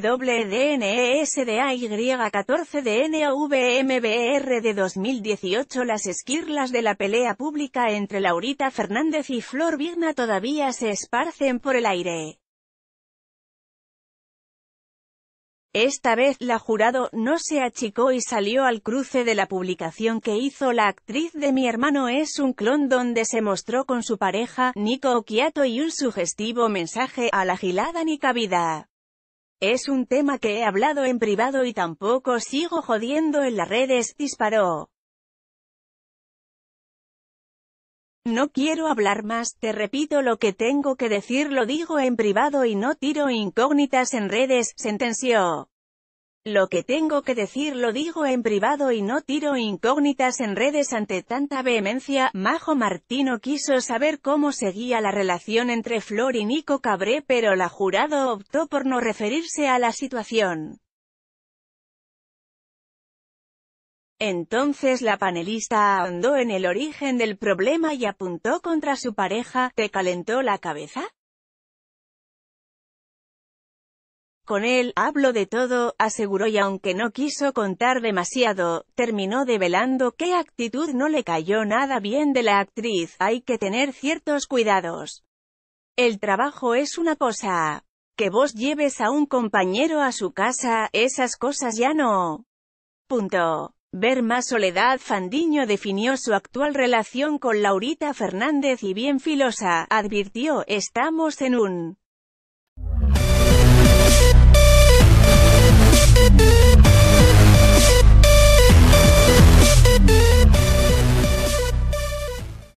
WDNESDAY14DNOVMBR de 2018 Las esquirlas de la pelea pública entre Laurita Fernández y Flor Vigna todavía se esparcen por el aire. Esta vez la jurado no se achicó y salió al cruce de la publicación que hizo la actriz de Mi hermano es un clon donde se mostró con su pareja, Nico Kiato y un sugestivo mensaje a la gilada ni cabida. Es un tema que he hablado en privado y tampoco sigo jodiendo en las redes, disparó. No quiero hablar más, te repito lo que tengo que decir lo digo en privado y no tiro incógnitas en redes, sentenció. Lo que tengo que decir lo digo en privado y no tiro incógnitas en redes ante tanta vehemencia. Majo Martino quiso saber cómo seguía la relación entre Flor y Nico Cabré pero la jurado optó por no referirse a la situación. Entonces la panelista ahondó en el origen del problema y apuntó contra su pareja, ¿te calentó la cabeza? Con él, hablo de todo, aseguró y aunque no quiso contar demasiado, terminó develando qué actitud no le cayó nada bien de la actriz, hay que tener ciertos cuidados. El trabajo es una cosa. Que vos lleves a un compañero a su casa, esas cosas ya no. Punto. Ver más soledad Fandiño definió su actual relación con Laurita Fernández y bien filosa, advirtió, estamos en un you